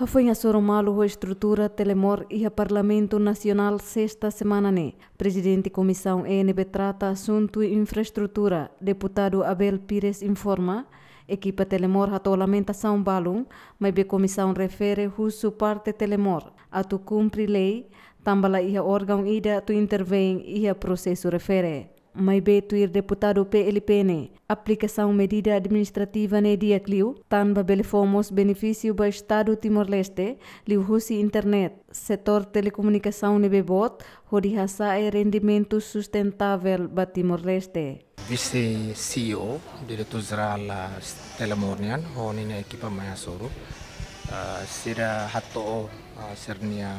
Rafonha Soromalo, a estrutura Telemor e a Parlamento Nacional sexta semana né. Presidente Comissão ENB trata assunto e infraestrutura. Deputado Abel Pires informa. Equipa Telemor hatu lamentação balum, mas a comissão refere husu parte Telemor. a tu cumpre lei, tambala ia órgão ida tu intervém ia processo refere. Maibetu ir deputado PLPN. Aplicação medida administrativa ne dia cliu, tanba belefomos benefício ba Estado Timor-Leste, liu husi internet, setor telecomunicação ne bebot, horihasa e rendimento sustentável ba Timor-Leste. Vice-CEO, diretor-geral ah, Telemornian, honin equipa maya soro, uh, ah, sira hato uh, ah, sernia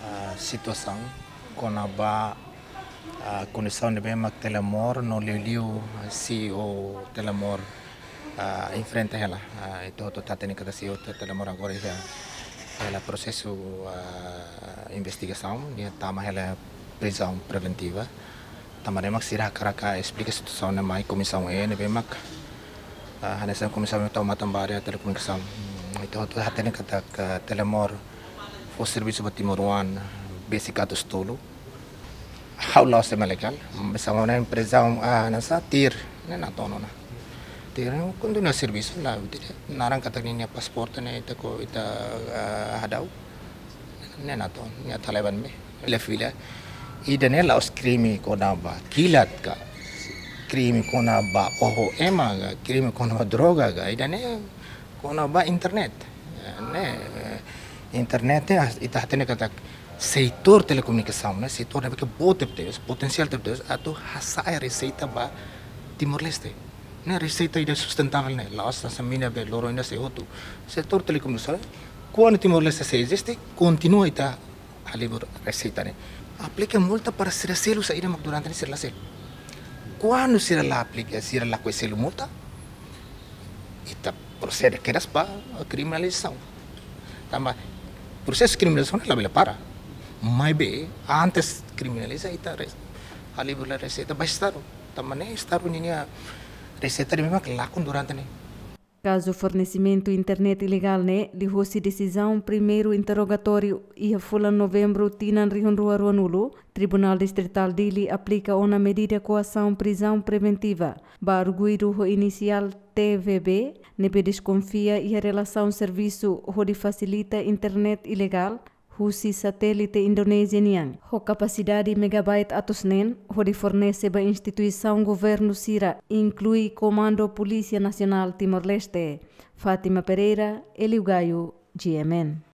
uh, situação, konaba a ah, conexão ah, de Bemac ah, Telemor, no liu se o Telemor frente a ela. então, a técnica da CEO Telemor agora já ela processo de investigação e tama ela prisão preventiva. Também Bemac será caraca explica a situação na mais comissão E, na Bemac. Uh, nessa comissão eu tomo também a telecomunicação. Então, a técnica da Telemor foi serviço para Timor-Wan, basicado estolo. how no se malekal sa ah, nasa tir na natono na tir na kundo na serbisyo na utir na rang katagin niya pasport na ito ko ita hadaw na nato nia taliban me lefila ida na laos krimi ko na ba kilat ka krimi ko na ba oho ema ga krimi ko na ba droga ga ida na ko na ba internet ne internet ita hatene katak setor sector né? setor é porque potencial, teve potencial de a tu hasai receita ba Timor Leste, né? Receita ida sustentável né? Lá está mina de loro ainda de outro Quando Timor Leste se existe, continúa a livre receita né? Aplica multa para ser selo sair da durante ser selo. Quando será la aplica se lá la multa, se procede que criminalización. para criminalização. Tamba processo de se ela para maybe antes criminais aí tá a livro da receita vai estar também estar unindo receita de mesmo lá com durante né Caso fornecimento internet ilegal né, de hosi decisão primeiro interrogatório e ia fula novembro tinan rihunrua ruanulu, Tribunal Distrital Dili aplica uma medida coação prisão preventiva. Barguiru ho inicial TVB, nebe desconfia e a relação serviço ho facilita internet ilegal, husi satélite indonesianian. com capacidade megabyte atosnen, hori fornece ba instituição governo Sira, inclui Comando Polícia Nacional Timor-Leste. Fátima Pereira, Eliugaio, GMN.